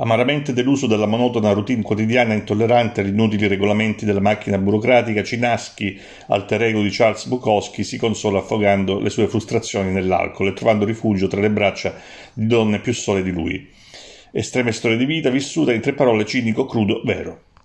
amaramente deluso dalla monotona routine quotidiana intollerante agli inutili regolamenti della macchina burocratica, Cinaschi, alter ego di Charles Bukowski, si consola affogando le sue frustrazioni nell'alcol e trovando rifugio tra le braccia di donne più sole di lui. Estreme storie di vita vissuta in tre parole cinico, crudo, vero.